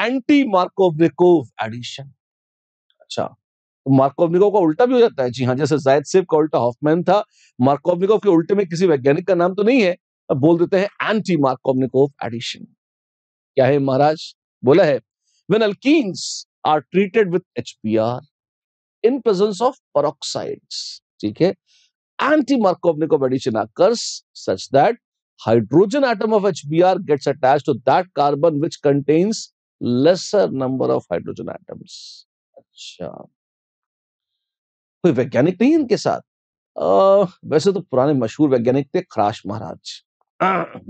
Anti Markovnikov addition अच्छा तो Markovnikov का उल्टा भी हो जाता है जी हाँ जैसे जायद सेफ का उल्टा हॉफमैन था मार्कोवनिकोव के उल्टे में किसी वैज्ञानिक का नाम तो नहीं है बोल देते हैं एंटी मार्कोवनिकोव एडिशन क्या है महाराज बोला है when alkenes are treated with HBr in presence of peroxides ठीक है anti Markovnikov addition occurs such that hydrogen atom of HBr gets attached to that carbon which contains lesser number of hydrogen atoms अच्छा कोई वैज्ञानिक नहीं इनके साथ आ, वैसे तो पुराने मशहूर वैज्ञानिक थे खराश महाराज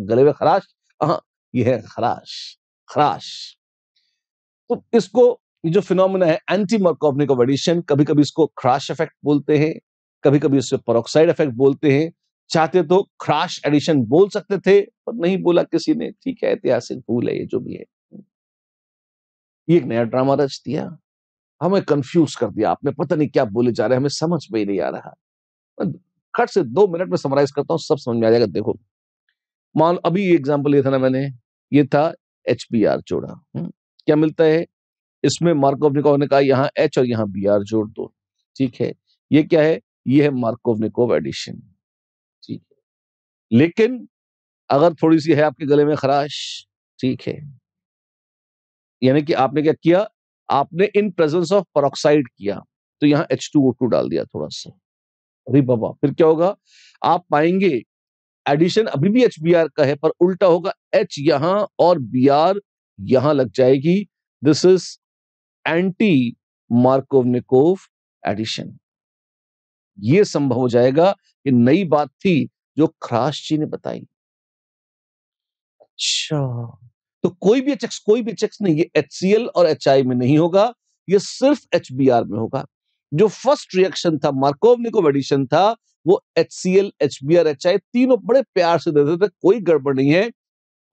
गले में खराश हाँ, ये है खराश खराश तो इसको जो फिनोमिना है एंटी ऑफ एडिशन कभी कभी इसको क्रैश इफेक्ट बोलते हैं कभी कभी इसको परोक्साइड इफेक्ट बोलते हैं चाहते तो क्रैश एडिशन बोल सकते थे पर नहीं बोला किसी ने ठीक है ऐतिहासिक भूल है ये जो भी है ये एक नया ड्रामा रच दिया हमें कंफ्यूज कर दिया आपने पता नहीं क्या बोले जा रहे हैं हमें समझ में ही नहीं आ रहा खट से दो मिनट में समराइज करता हूँ सब समझ में आ जाएगा देखो मान अभी एग्जाम्पल ये था ना मैंने ये था एच बी आर जोड़ा हम्म, क्या मिलता है इसमें निकोव ने कहा यहाँ एच और यहाँ बी आर जोड़ दो ठीक है ये क्या है ये है मार्कोवनिकोव एडिशन ठीक है लेकिन अगर थोड़ी सी है आपके गले में खराश ठीक है यानी कि आपने क्या किया आपने इन प्रेजेंस ऑफ परोक्साइड किया तो यहाँ एच टू ओ टू डाल दिया थोड़ा सा अरे बाबा फिर क्या होगा आप पाएंगे एडिशन अभी भी एच बी आर का है पर उल्टा होगा एच यहां और बी आर यहां लग जाएगी this is anti Markovnikov addition ये संभव हो जाएगा कि नई बात थी जो खराश जी ने बताई अच्छा तो कोई भी एच एक्स कोई भी एच एक्स नहीं ये एच सी एल और एच आई में नहीं होगा ये सिर्फ एच बी आर में होगा जो फर्स्ट रिएक्शन था मार्कोवनिकोव एडिशन था वो H C L H B R H I तीनों बड़े प्यार से देते थे कोई गड़बड़ नहीं है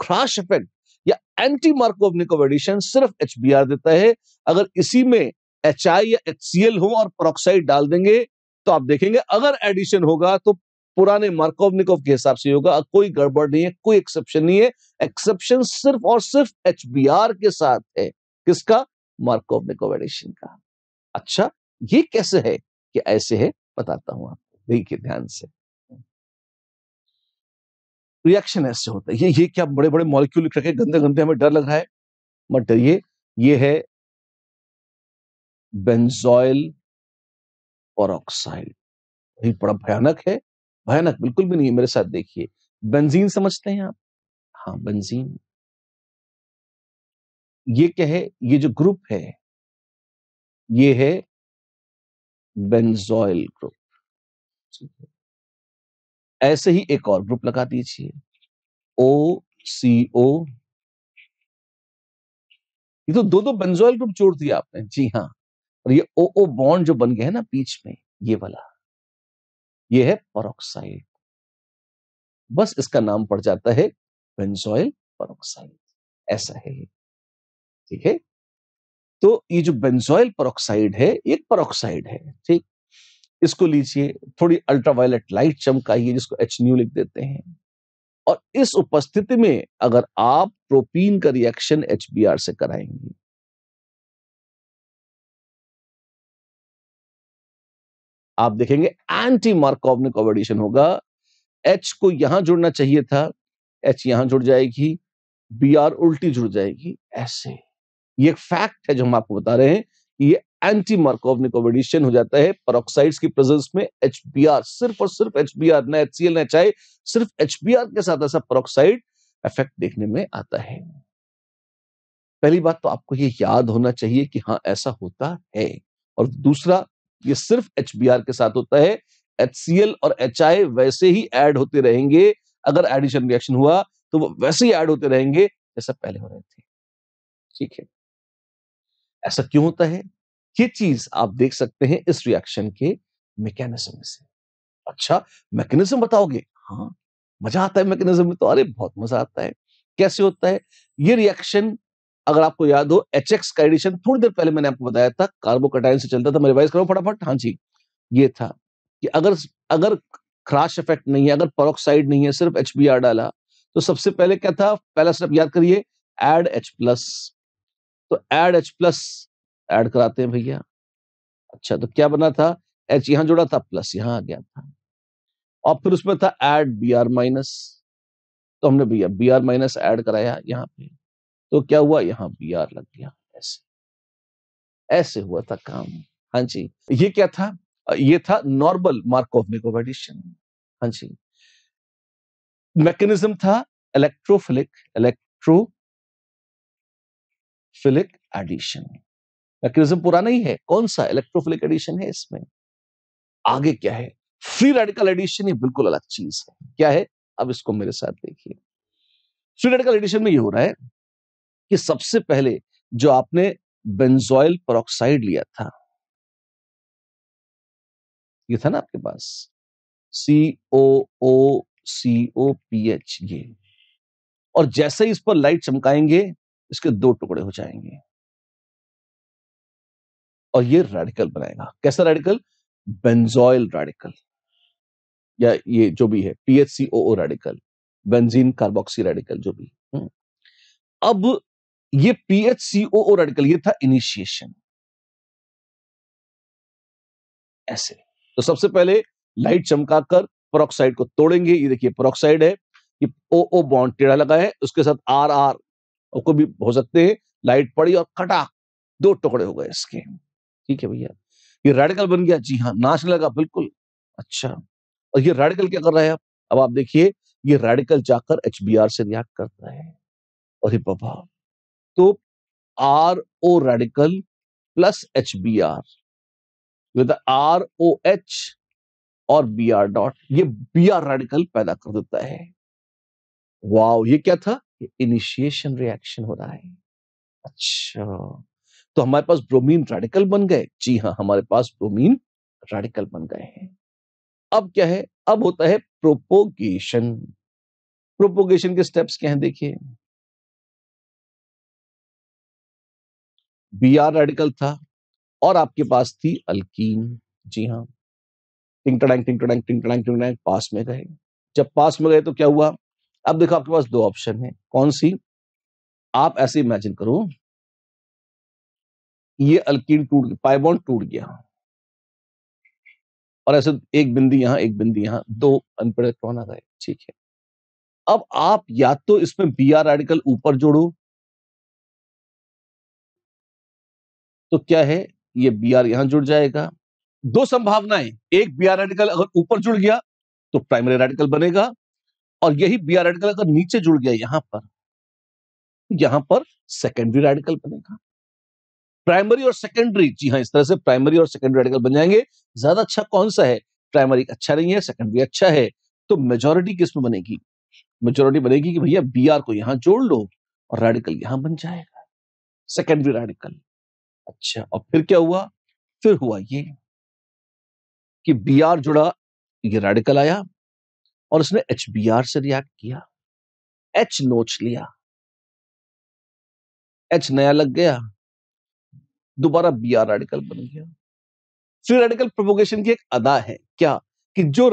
क्रॉस इफेक्ट या एंटी मार्कोवनिकोव एडिशन सिर्फ एच बी आर देता है अगर इसी में एच आई या एच सी एल हो और प्रोक्साइड डाल देंगे तो आप देखेंगे अगर एडिशन होगा तो पुराने मार्कोवनिकोव के हिसाब से होगा कोई गड़बड़ नहीं है कोई एक्सेप्शन नहीं है एक्सेप्शन सिर्फ और सिर्फ एच के साथ है किसका मार्कोवनिकोव एडिशन का अच्छा ये कैसे है कि ऐसे है बताता हूं आपको देखिए ध्यान से रिएक्शन ऐसे होता है ये ये क्या बड़े बड़े मॉलिक्यूल लिख रखे गंदे गंदे हमें डर लग रहा है मत डरिए ये है बेंजॉइल और ऑक्साइड बड़ा भयानक है भयानक बिल्कुल भी नहीं मेरे साथ देखिए बंजीन समझते हैं आप हाँ बंजीन ये क्या है ये जो ग्रुप है ये है बेंजोइल ग्रुप ऐसे ही एक और ग्रुप लगा दीजिए ओ सी ओ ये तो दो दो बेंजोइल ग्रुप जोड़ दिया आपने जी हाँ और ये ओ ओ बॉन्ड जो बन गया है ना बीच में ये वाला ये है परोक्साइड बस इसका नाम पड़ जाता है बेंजोइल परोक्साइड ऐसा है ठीक है तो ये जो बेंजोइल परोक्साइड है एक परोक्साइड है ठीक इसको लीजिए थोड़ी अल्ट्रावायलेट लाइट चमकाइए जिसको एच न्यू लिख देते हैं और इस उपस्थिति में अगर आप प्रोपीन का रिएक्शन एच से कराएंगे आप देखेंगे एंटी मार्कोवनिक ऑबेडिशन होगा एच को यहां जुड़ना चाहिए था एच यहां जुड़ जाएगी बी आर उल्टी जुड़ जाएगी ऐसे ये एक फैक्ट है जो हम आपको बता रहे हैं ये एंटी मार्कोवनिक ऑबेडिशन हो जाता है परोक्साइड्स की प्रेजेंस में एच बी आर सिर्फ और सिर्फ एच बी आर ना एच सी एल ना चाहे सिर्फ एच बी आर के साथ ऐसा परोक्साइड इफेक्ट देखने में आता है पहली बात तो आपको ये याद होना चाहिए कि हाँ ऐसा होता है और दूसरा ये सिर्फ एच के साथ होता है एच और एच वैसे ही एड होते रहेंगे अगर एडिशन रिएक्शन हुआ तो वो वैसे ही एड होते रहेंगे जैसा पहले हो रहे थे ठीक है ऐसा क्यों होता है ये चीज आप देख सकते हैं इस रिएक्शन के मैकेनिज्म से अच्छा मैकेनिज्म बताओगे हाँ मजा आता है मैकेनिज्म में तो अरे बहुत मजा आता है कैसे होता है ये रिएक्शन अगर आपको याद हो एच एक्स का एडिशन थोड़ी देर पहले मैंने आपको बताया था कार्बोकटाइन से चलता था मैं रिवाइज करो फटाफट हाँ जी ये था कि अगर अगर क्रैश इफेक्ट नहीं है अगर परोक्साइड नहीं है सिर्फ एच डाला तो सबसे पहले क्या था पहला स्टेप याद करिए एड एच प्लस तो एड एच प्लस एड कराते हैं भैया अच्छा तो क्या बना था एच यहां जुड़ा था प्लस यहां आ गया था और फिर उसमें था एड बी आर माइनस तो हमने भैया बी आर माइनस एड कराया यहाँ पे तो क्या हुआ यहाँ बी आर लग गया ऐसे ऐसे हुआ था काम हाँ जी ये क्या था ये था नॉर्मल मार्कोव एडिशन हाँ जी मैकेनिज्म था इलेक्ट्रोफिलिक इलेक्ट्रोफिलिक एडिशन मैकेनिज्म पूरा नहीं है कौन सा इलेक्ट्रोफिलिक एडिशन है इसमें आगे क्या है फ्री रेडिकल एडिशन ये बिल्कुल अलग चीज है क्या है अब इसको मेरे साथ देखिए फ्री रेडिकल एडिशन में ये हो रहा है कि सबसे पहले जो आपने बेंजोइल परोक्साइड लिया था ये था ना आपके पास सी ओ ओ सी ओ पी एच ये और जैसे ही इस पर लाइट चमकाएंगे इसके दो टुकड़े हो जाएंगे और ये रेडिकल बनाएगा कैसा रेडिकल बेंजोइल रेडिकल या ये जो भी है PHCO radical benzene carboxy radical जो भी हम्म। अब ये सी ओ और अटकल ये था इनिशिएशन ऐसे तो सबसे पहले लाइट चमकाकर परोक्साइड को तोड़ेंगे ये देखिए परोक्साइड है ये ओ ओ बॉन्ड टेढ़ा लगा है उसके साथ आर आर को भी हो सकते हैं लाइट पड़ी और कटा दो टुकड़े हो गए इसके ठीक है भैया ये रेडिकल बन गया जी हाँ नाचने लगा बिल्कुल अच्छा और ये रेडिकल क्या कर रहा है अब आप देखिए ये रेडिकल जाकर एच से रिएक्ट करता है ये बबा तो R O radical plus H B R with R O H और बी आर डॉट ये बी आर रेडिकल पैदा कर देता है वाओ ये क्या था ये इनिशिएशन रिएक्शन हो रहा है अच्छा तो हमारे पास ब्रोमीन रेडिकल बन गए जी हाँ हमारे पास ब्रोमीन रेडिकल बन गए हैं अब क्या है अब होता है प्रोपोगेशन प्रोपोगेशन के स्टेप्स क्या हैं देखिए बी आर रेडिकल था और आपके पास थी अल्कीन जी हाँ टिंग टडैंग टिंग टडैंग टिंग टडैंग टिंग टडैंग पास में गए जब पास में गए तो क्या हुआ अब देखो आपके पास दो ऑप्शन है कौन सी आप ऐसे इमेजिन करो ये अल्कीन टूट गया पाइबॉन्ड टूट गया और ऐसे एक बिंदी यहां एक बिंदी यहां दो अनपढ़ इलेक्ट्रॉन आ गए ठीक है अब आप या तो इसमें बी आर रेडिकल ऊपर जोड़ो तो क्या है ये बी आर यहां जुड़ जाएगा दो संभावनाएं एक बी आर रेडिकल अगर ऊपर जुड़ गया तो प्राइमरी रेडिकल बनेगा और यही बी आर रेडिकल अगर नीचे जुड़ गया यहां पर तो यहां पर सेकेंडरी रेडिकल बनेगा प्राइमरी और सेकेंडरी जी हाँ इस तरह से प्राइमरी और सेकेंडरी रेडिकल बन जाएंगे ज्यादा अच्छा कौन सा है प्राइमरी अच्छा नहीं है सेकेंडरी अच्छा है तो मेजोरिटी किसमें बनेगी मेजोरिटी बनेगी कि भैया बी को यहां जोड़ लो और रेडिकल यहां बन जाएगा सेकेंडरी रेडिकल अच्छा और फिर क्या हुआ फिर हुआ ये कि बी आर जुड़ा ये रेडिकल आया और उसने एच बी आर से रिएक्ट किया एच नोच लिया एच नया लग गया दोबारा बी आर रेडिकल बन गया फ्री रेडिकल प्रोपोगेशन की एक अदा है क्या कि जो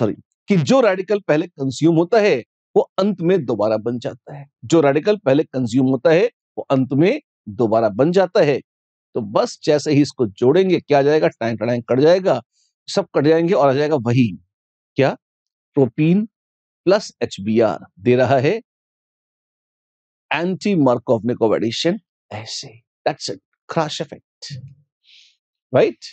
सॉरी कि जो रेडिकल पहले कंज्यूम होता है वो अंत में दोबारा बन जाता है जो रेडिकल पहले कंज्यूम होता है वो अंत में दोबारा बन जाता है तो बस जैसे ही इसको जोड़ेंगे क्या जाएगा टाइम टाइम कट जाएगा सब कट जाएंगे और आ जाएगा वही क्या प्रोपीन प्लस एच दे रहा है एंटी मार्कोवनिकोव एडिशन ऐसे दैट्स इट इफेक्ट राइट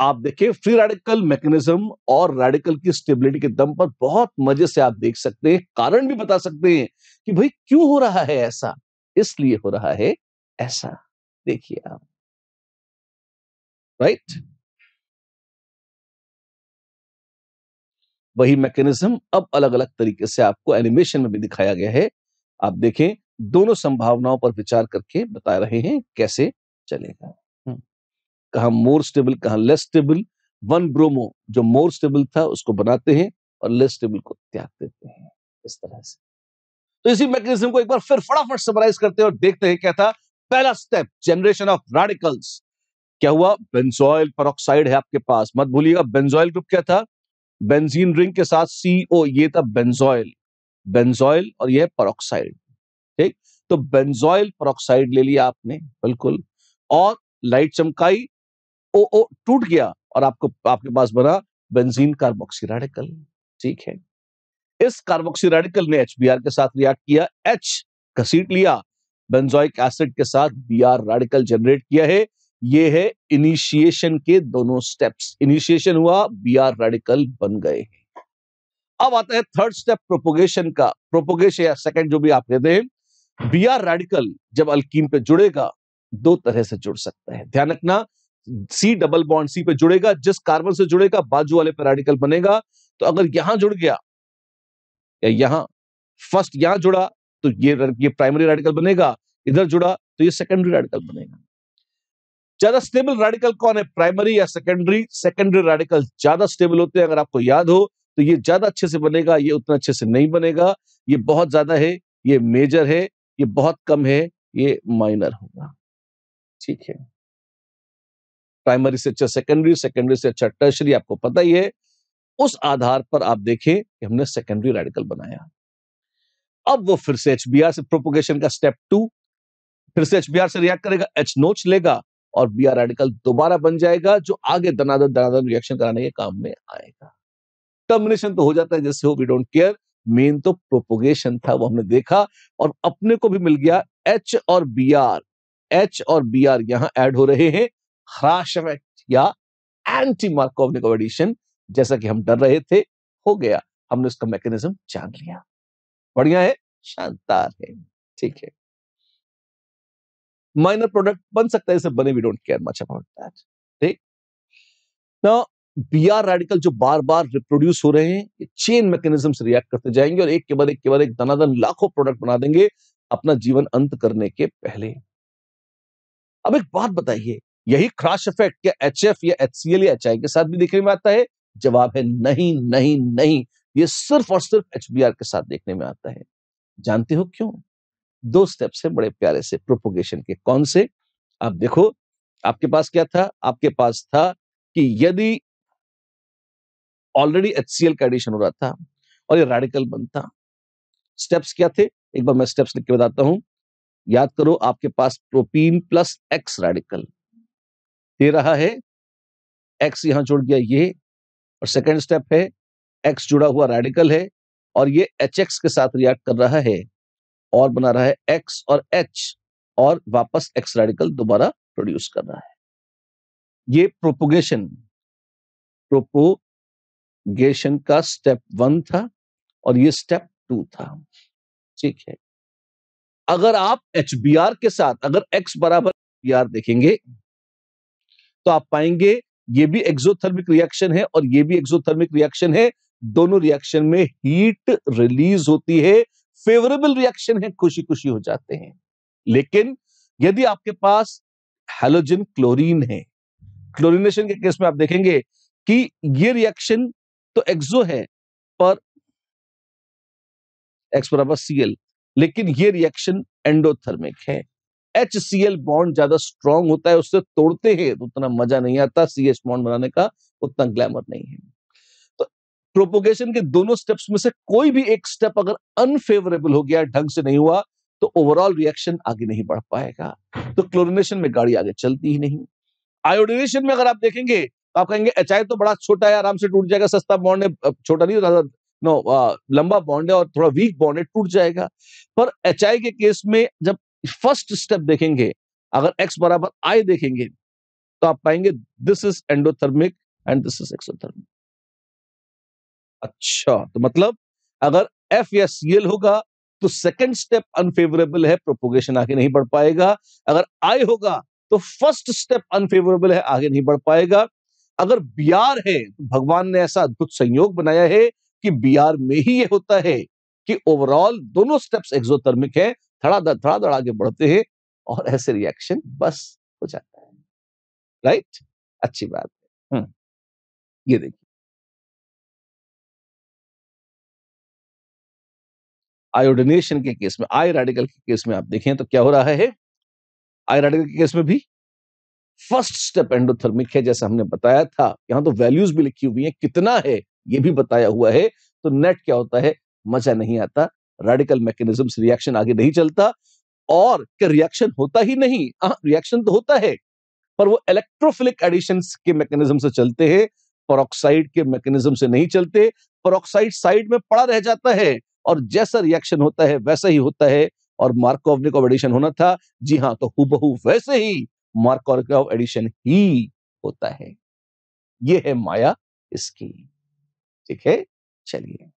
आप देखिए फ्री रेडिकल मैकेनिज्म और रेडिकल की स्टेबिलिटी के दम पर बहुत मजे से आप देख सकते हैं कारण भी बता सकते हैं कि भाई क्यों हो रहा है ऐसा इसलिए हो रहा है ऐसा देखिए आप right वही मैकेनिज्म अब अलग अलग तरीके से आपको एनिमेशन में भी दिखाया गया है आप देखें दोनों संभावनाओं पर विचार करके बता रहे हैं कैसे चलेगा कहा मोर स्टेबल कहा लेस स्टेबल वन ब्रोमो जो मोर स्टेबल था उसको बनाते हैं और लेस स्टेबल को त्याग देते हैं इस तरह से तो इसी मैकेनिज्म को एक बार फिर फटाफट समराइज करते हैं और देखते हैं क्या था पहला स्टेप जनरेशन ऑफ रेडिकल्स क्या हुआ बेंजोइल पर है आपके पास मत भूलिएगा बेंजोइल ग्रुप क्या था बेंजीन रिंग के साथ सीओ ये था बेंजोइल बेंजोइल और यह परोक्साइड ठीक तो बेंजोइल परोक्साइड ले लिया आपने बिल्कुल और लाइट चमकाई ओ ओ टूट गया और आपको आपके पास बना बेंजीन रेडिकल ठीक है इस रेडिकल ने एच के साथ रिएक्ट किया एच घसीट लिया बेंजोइक एसिड के साथ बी आर रेडिकल जनरेट किया है ये है इनिशिएशन के दोनों स्टेप्स इनिशिएशन हुआ बी आर रेडिकल बन गए अब आता है थर्ड स्टेप प्रोपोगेशन का प्रोपोगेशन या सेकंड जो भी आप कहते हैं बी आर रेडिकल जब अल्कीन पे जुड़ेगा दो तरह से जुड़ सकता है ध्यान रखना सी डबल बॉन्ड सी पे जुड़ेगा जिस कार्बन से जुड़ेगा बाजू वाले पे रेडिकल बनेगा तो अगर यहां जुड़ गया या यहां फर्स्ट यहां जुड़ा तो ये ये प्राइमरी रेडिकल बनेगा इधर जुड़ा तो ये सेकेंडरी रेडिकल बनेगा ज्यादा स्टेबल रेडिकल कौन है प्राइमरी या सेकेंडरी सेकेंडरी रेडिकल ज्यादा स्टेबल होते हैं अगर आपको याद हो तो ये ज्यादा अच्छे से बनेगा ये उतना अच्छे से नहीं बनेगा ये बहुत ज्यादा है ये मेजर है ये बहुत कम है ये माइनर होगा ठीक है प्राइमरी से अच्छा सेकेंडरी सेकेंडरी से अच्छा टर्शरी आपको पता ही है उस आधार पर आप देखें कि हमने सेकेंडरी रेडिकल बनाया अब वो फिर से एच से प्रोपोगेशन का स्टेप टू फिर से एच से रिएक्ट करेगा एच नोच लेगा और बी आर रेडिकल दोबारा बन जाएगा जो आगे दनादन दनादन रिएक्शन कराने के काम में आएगा टर्मिनेशन तो हो जाता है जैसे हो वी डोंट केयर मेन तो प्रोपोगेशन था वो हमने देखा और अपने को भी मिल गया एच और बी आर एच और बी आर यहां एड हो रहे हैं ह्रास इफेक्ट या एंटी मार्कोवनिक एडिशन जैसा कि हम डर रहे थे हो गया हमने उसका मैकेनिज्म जान लिया बढ़िया है शानदार है ठीक है माइनर प्रोडक्ट बन सकता है इसे बने we don't care much about that ठीक ना बी आर रेडिकल जो बार बार रिप्रोड्यूस हो रहे हैं ये चेन मैकेनिज्म से रिएक्ट करते जाएंगे और एक के बाद एक के बाद एक दनादन लाखों प्रोडक्ट बना देंगे अपना जीवन अंत करने के पहले अब एक बात बताइए यही क्रॉस इफेक्ट क्या एच एफ या एच सी एल या एच आई के साथ भी देखने में आता है जवाब है नहीं नहीं नहीं ये सिर्फ और सिर्फ एच बी आर के साथ देखने में आता है जानते हो क्यों दो स्टेप्स है बड़े प्यारे से प्रोपोगेशन के कौन से आप देखो आपके पास क्या था आपके पास था कि यदि ऑलरेडी एच का एडिशन हो रहा था और ये रेडिकल बनता स्टेप्स क्या थे एक बार मैं स्टेप्स लिख के बताता हूं याद करो आपके पास प्रोपीन प्लस एक्स रेडिकल दे रहा है एक्स यहां जोड़ गया ये और सेकेंड स्टेप है एक्स जुड़ा हुआ रेडिकल है और ये एच एक्स के साथ रिएक्ट कर रहा है और बना रहा है एक्स और एच और वापस एक्स रेडिकल दोबारा प्रोड्यूस कर रहा है ये प्रोपोगेशन प्रोपोगेशन का स्टेप वन था और ये स्टेप टू था ठीक है अगर आप एच बी आर के साथ अगर एक्स बराबर बी आर देखेंगे तो आप पाएंगे ये भी एक्सोथर्मिक रिएक्शन है और ये भी एक्सोथर्मिक रिएक्शन है दोनों रिएक्शन में हीट रिलीज होती है फेवरेबल रिएक्शन है खुशी खुशी हो जाते हैं लेकिन यदि आपके पास हेलोजन क्लोरीन है क्लोरिनेशन के केस में आप देखेंगे कि ये रिएक्शन तो एक्सो है पर एक्स बराबर सीएल लेकिन ये रिएक्शन एंडोथर्मिक है एच सी एल बॉन्ड ज्यादा स्ट्रॉन्ग होता है उससे तोड़ते हैं तो उतना मजा नहीं आता सी एच बॉन्ड बनाने का उतना ग्लैमर नहीं है प्रोपोगेशन के दोनों स्टेप्स में से कोई भी एक स्टेप अगर अनफेवरेबल हो गया ढंग से नहीं हुआ तो ओवरऑल रिएक्शन आगे नहीं बढ़ पाएगा तो क्लोरिनेशन में गाड़ी आगे चलती ही नहीं आयोडिनेशन में अगर आप देखेंगे तो आप कहेंगे एच तो बड़ा छोटा है आराम से टूट जाएगा सस्ता बॉन्ड है छोटा नहीं होता नो लंबा बॉन्ड है और थोड़ा वीक बॉन्ड है टूट जाएगा पर एच के केस में जब फर्स्ट स्टेप देखेंगे अगर एक्स बराबर आई देखेंगे तो आप पाएंगे this is endothermic and this is exothermic अच्छा तो मतलब अगर एफ या एल होगा तो सेकेंड स्टेप अनफेवरेबल है प्रोपोगेशन आगे नहीं बढ़ पाएगा अगर आई होगा तो फर्स्ट स्टेप अनफेवरेबल है आगे नहीं बढ़ पाएगा अगर बी आर है तो भगवान ने ऐसा अद्भुत संयोग बनाया है कि बी आर में ही ये होता है कि ओवरऑल दोनों स्टेप्स एक्सोथर्मिक है थड़ा थड़ा धड़ाधड़ आगे बढ़ते हैं और ऐसे रिएक्शन बस हो जाता है राइट अच्छी बात है हम्म। ये देखिए आयोडिनेशन के केस में आई रेडिकल के केस में आप देखें तो क्या हो रहा है आई रेडिकल के केस में भी फर्स्ट स्टेप एंडोथर्मिक है जैसे हमने बताया था यहां तो वैल्यूज भी लिखी हुई है कितना है ये भी बताया हुआ है तो नेट क्या होता है मजा नहीं आता रेडिकल मैकेनिज्म से रिएक्शन आगे नहीं चलता और क्या रिएक्शन होता ही नहीं रिएक्शन हाँ, तो होता है पर वो इलेक्ट्रोफिलिक एडिशन के मैकेनिज्म से चलते हैं परोक्साइड के मैकेनिज्म से नहीं चलते परोक्साइड साइड में पड़ा रह जाता है और जैसा रिएक्शन होता है वैसा ही होता है और मार्कोवनिक ऑफ एडिशन होना था जी हाँ तो हुबहू वैसे ही मार्कोवनिक ऑफ एडिशन ही होता है ये है माया इसकी ठीक है चलिए